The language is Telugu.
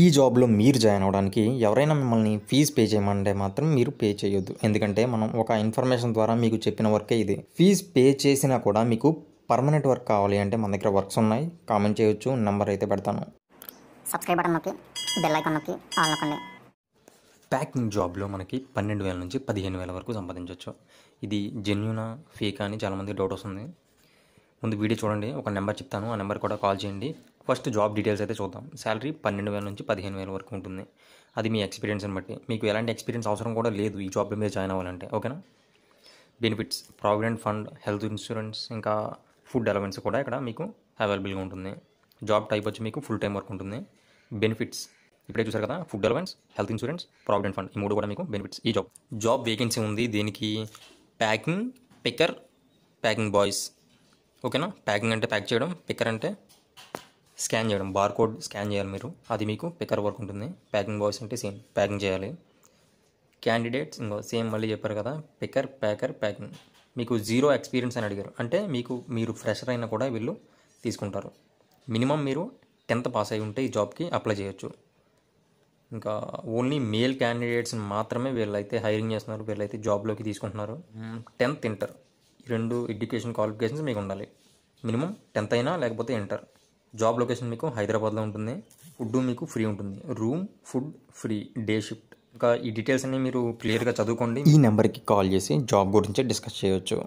ఈ జాబ్లో మీరు జాయిన్ అవ్వడానికి ఎవరైనా మిమ్మల్ని ఫీజ్ పే చేయమంటే మాత్రం మీరు పే చేయొద్దు ఎందుకంటే మనం ఒక ఇన్ఫర్మేషన్ ద్వారా మీకు చెప్పిన వర్కే ఇది ఫీజ్ పే చేసినా కూడా మీకు పర్మనెంట్ వర్క్ కావాలి అంటే మన దగ్గర వర్క్స్ ఉన్నాయి కామెంట్ చేయొచ్చు నెంబర్ అయితే పెడతాను సబ్స్క్రైబ్ బటన్ నొక్కి బెల్ ఐకాన్ నొక్కి ఆల్ నొక్కండి ప్యాకింగ్ జాబ్లో మనకి పన్నెండు వేల నుంచి పదిహేను వేల వరకు సంపాదించవచ్చు ఇది జెన్యునా ఫేకా అని చాలామంది డౌట్ వస్తుంది ముందు వీడియో చూడండి ఒక నెంబర్ చెప్తాను ఆ నెంబర్ కూడా కాల్ చేయండి ఫస్ట్ జాబ్ డీటెయిల్స్ అయితే చూద్దాం శాలరీ పన్నెండు వేల నుంచి పదిహేను వేల వరకు ఉంటుంది అది మీ ఎక్స్పీరియన్స్ని బట్టి మీకు ఎలాంటి ఎక్స్పీరియన్స్ అవసరం కూడా లేదు ఈ జాబ్లో మీద జాయిన్ అవ్వాలంటే ఓకేనా benefits provident fund health insurance ఇంకా ఫుడ్ అలవెన్స్ కూడా ఇక్కడ మీకు అవైలబుల్గా ఉంటుంది జాబ్ టైప్ వచ్చి మీకు ఫుల్ టైం వర్క్ ఉంటుంది బెనిఫిట్స్ ఇప్పుడే చూసారు కదా food allowance health insurance provident fund ఈ మూడు కూడా మీకు బెనిఫిట్స్ ఈ జాబ్ జాబ్ వేకెన్సీ ఉంది దీనికి ప్యాకింగ్ పికర్ ప్యాకింగ్ బాయ్స్ ఓకేనా ప్యాకింగ్ అంటే ప్యాక్ చేయడం పికర్ అంటే స్కాన్ చేయడం బార్కోడ్ స్కాన్ చేయాలి మీరు అది మీకు పికర్ వర్క్ ఉంటుంది ప్యాకింగ్ బాయ్స్ అంటే సేమ్ ప్యాకింగ్ చేయాలి క్యాండిడేట్స్ ఇంకో సేమ్ మళ్ళీ చెప్పారు కదా పికర్ ప్యాకర్ ప్యాకింగ్ మీకు జీరో ఎక్స్పీరియన్స్ అని అడిగారు అంటే మీకు మీరు ఫ్రెషర్ అయినా కూడా వీళ్ళు తీసుకుంటారు మినిమం మీరు టెన్త్ పాస్ అయి ఉంటే ఈ జాబ్కి అప్లై చేయొచ్చు ఇంకా ఓన్లీ మేల్ క్యాండిడేట్స్ మాత్రమే వీళ్ళైతే హైరింగ్ చేస్తున్నారు వీళ్ళైతే జాబ్లోకి తీసుకుంటున్నారు టెన్త్ ఇంటర్ ఈ రెండు ఎడ్యుకేషన్ క్వాలిఫికేషన్స్ మీకు ఉండాలి మినిమం టెన్త్ అయినా లేకపోతే ఇంటర్ జాబ్ లొకేషన్ మీకు హైదరాబాద్లో ఉంటుంది ఫుడ్ మీకు ఫ్రీ ఉంటుంది room food free day shift ఇంకా ఈ డీటెయిల్స్ అన్ని మీరు క్లియర్గా చదువుకోండి ఈ నెంబర్కి కాల్ చేసి జాబ్ గురించి డిస్కస్ చేయవచ్చు